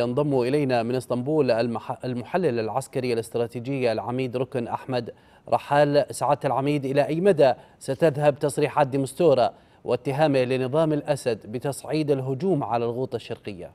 ينضم إلينا من اسطنبول المحلل العسكري الاستراتيجي العميد ركن أحمد رحال سعادة العميد إلى أي مدى ستذهب تصريحات ديمستورا واتهامه لنظام الأسد بتصعيد الهجوم على الغوطة الشرقية؟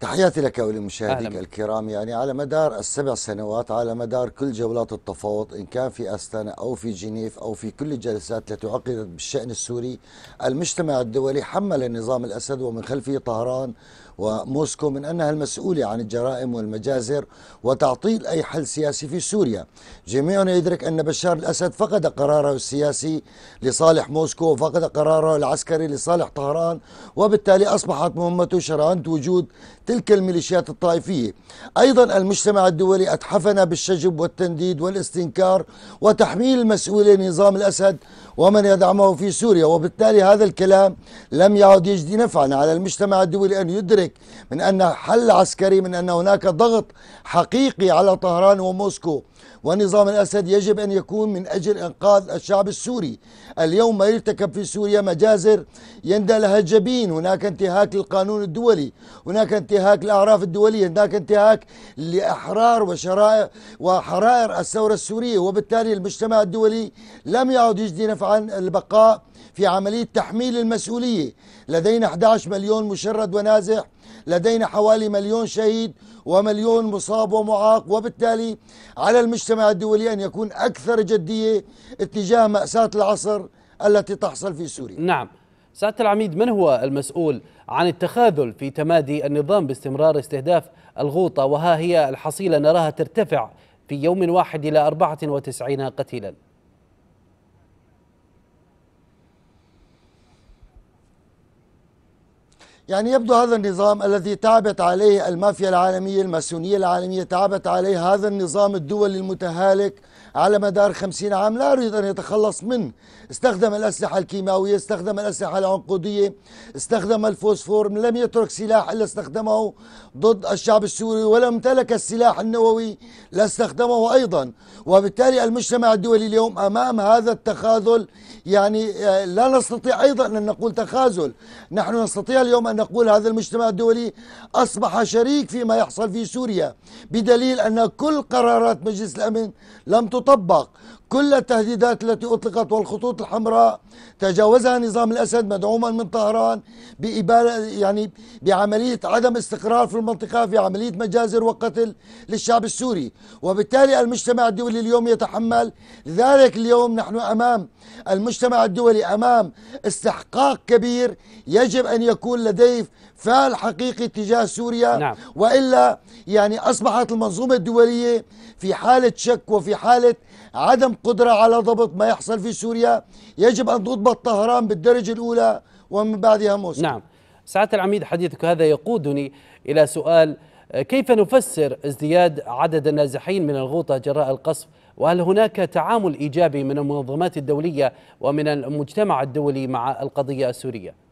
تحياتي لك ولمشاهديك الكرام يعني على مدار السبع سنوات على مدار كل جولات التفاوض ان كان في استانا او في جنيف او في كل الجلسات التي عقدت بالشان السوري المجتمع الدولي حمل النظام الاسد ومن خلفه طهران وموسكو من انها المسؤوله عن الجرائم والمجازر وتعطيل اي حل سياسي في سوريا. جميعنا يدرك ان بشار الاسد فقد قراره السياسي لصالح موسكو وفقد قراره العسكري لصالح طهران وبالتالي اصبحت مهمته شرعنه وجود تلك الميليشيات الطائفية أيضا المجتمع الدولي أتحفنا بالشجب والتنديد والاستنكار وتحميل المسؤولية نظام الأسد ومن يدعمه في سوريا وبالتالي هذا الكلام لم يعد يجدي نفعا على المجتمع الدولي أن يدرك من أن حل عسكري من أن هناك ضغط حقيقي على طهران وموسكو ونظام الأسد يجب أن يكون من أجل إنقاذ الشعب السوري اليوم ما يرتكب في سوريا مجازر يندى لها الجبين هناك انتهاك للقانون الدولي هناك انتهاك انتهاك الأعراف الدولية هناك انتهاك لأحرار وشرائع وحرائر الثورة السورية وبالتالي المجتمع الدولي لم يعد يجدي نفعا البقاء في عملية تحميل المسؤولية لدينا 11 مليون مشرد ونازح لدينا حوالي مليون شهيد ومليون مصاب ومعاق وبالتالي على المجتمع الدولي أن يكون أكثر جدية اتجاه مأساة العصر التي تحصل في سوريا نعم سعادة العميد من هو المسؤول عن التخاذل في تمادي النظام باستمرار استهداف الغوطة وها هي الحصيلة نراها ترتفع في يوم واحد إلى 94 قتيلا يعني يبدو هذا النظام الذي تعبت عليه المافيا العالمية الماسونية العالمية تعبت عليه هذا النظام الدولي المتهالك على مدار خمسين عام لا يريد أن يتخلص منه استخدم الأسلحة الكيماوية استخدم الأسلحة العنقودية استخدم الفوسفور لم يترك سلاح إلا استخدمه ضد الشعب السوري ولم امتلك السلاح النووي لا استخدمه أيضا وبالتالي المجتمع الدولي اليوم أمام هذا التخاذل يعني آه، لا نستطيع أيضا أن نقول تخاذل نحن نستطيع اليوم أن نقول هذا المجتمع الدولي أصبح شريك فيما يحصل في سوريا بدليل أن كل قرارات مجلس الأمن لم تطلق تطبق كل التهديدات التي أطلقت والخطوط الحمراء تجاوزها نظام الأسد مدعوما من طهران بإبالة يعني بعملية عدم استقرار في المنطقة في عملية مجازر وقتل للشعب السوري وبالتالي المجتمع الدولي اليوم يتحمل لذلك اليوم نحن أمام المجتمع الدولي أمام استحقاق كبير يجب أن يكون لديه فعل حقيقي تجاه سوريا نعم. وإلا يعني أصبحت المنظومة الدولية في حالة شك وفي حالة عدم قدرة على ضبط ما يحصل في سوريا يجب أن تضبط طهران بالدرجة الأولى ومن بعدها موسكو نعم سعادة العميد حديثك هذا يقودني إلى سؤال كيف نفسر ازدياد عدد النازحين من الغوطة جراء القصف وهل هناك تعامل إيجابي من المنظمات الدولية ومن المجتمع الدولي مع القضية السورية؟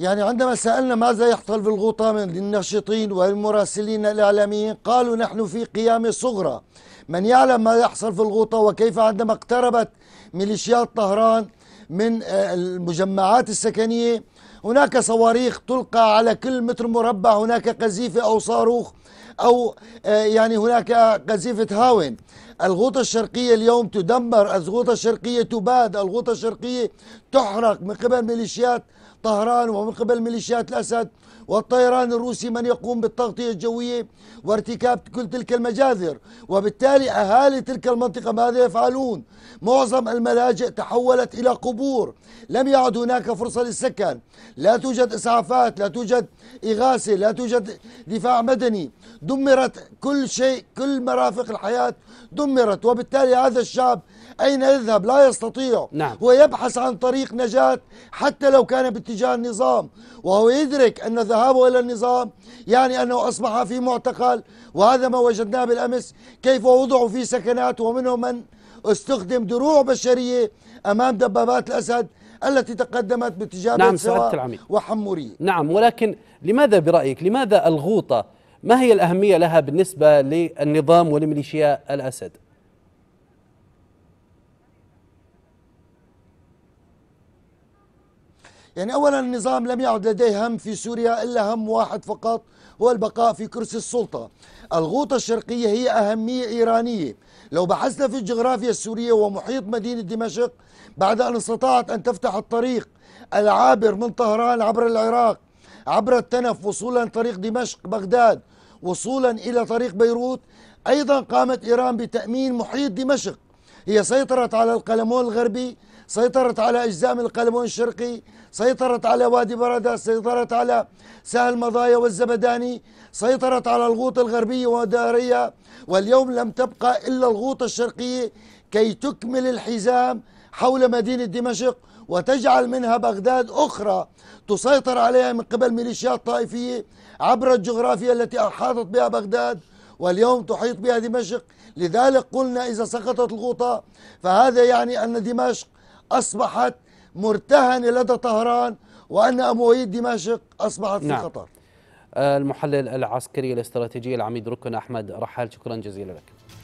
يعني عندما سألنا ماذا يحصل في الغوطة من للناشطين والمراسلين الإعلاميين قالوا نحن في قيام صغرى من يعلم ما يحصل في الغوطة وكيف عندما اقتربت ميليشيات طهران من آه، المجمعات السكنية هناك صواريخ تلقى على كل متر مربع هناك قذيفة أو صاروخ أو آه، يعني هناك قذيفة هاون الغوطة الشرقية اليوم تدمر الغوطة الشرقية تباد الغوطة الشرقية تحرق من قبل ميليشيات طهران ومن قبل ميليشيات الأسد والطيران الروسي من يقوم بالتغطية الجوية وارتكاب كل تلك المجازر وبالتالي أهالي تلك المنطقة ماذا يفعلون معظم الملاجئ تحولت إلى قبور لم يعد هناك فرصة للسكن لا توجد إسعافات لا توجد إغاثة لا توجد دفاع مدني دمرت كل شيء كل مرافق الحياة دمرت وبالتالي هذا الشعب أين يذهب لا يستطيع نعم. ويبحث عن طريق نجاة حتى لو كان بت اتجاه النظام وهو يدرك أن ذهابه إلى النظام يعني أنه أصبح في معتقل وهذا ما وجدناه بالأمس كيف وضعوا في سكنات ومنهم من استخدم دروع بشرية أمام دبابات الأسد التي تقدمت باتجاه نعم العميد وحمورية نعم ولكن لماذا برأيك لماذا الغوطة ما هي الأهمية لها بالنسبة للنظام ولميليشيا الأسد؟ يعني أولا النظام لم يعد لديه هم في سوريا إلا هم واحد فقط هو البقاء في كرسي السلطة الغوطة الشرقية هي أهمية إيرانية لو بحثنا في الجغرافيا السورية ومحيط مدينة دمشق بعد أن استطاعت أن تفتح الطريق العابر من طهران عبر العراق عبر التنف وصولا طريق دمشق بغداد وصولا إلى طريق بيروت أيضا قامت إيران بتأمين محيط دمشق هي سيطرت على القلمون الغربي سيطرت على أجزاء من القلمون الشرقي سيطرت على وادي بردة سيطرت على سهل مضايا والزبداني سيطرت على الغوط الغربية ودارية واليوم لم تبقى إلا الغوط الشرقية كي تكمل الحزام حول مدينة دمشق وتجعل منها بغداد أخرى تسيطر عليها من قبل ميليشيات طائفية عبر الجغرافيا التي أحاطت بها بغداد واليوم تحيط بها دمشق لذلك قلنا إذا سقطت الغوطة فهذا يعني أن دمشق أصبحت مرتهنة لدى طهران وأن أموية دمشق أصبحت نعم. في خطر آه، المحلل العسكري الاستراتيجي العميد ركن أحمد رحال شكرا جزيلا لك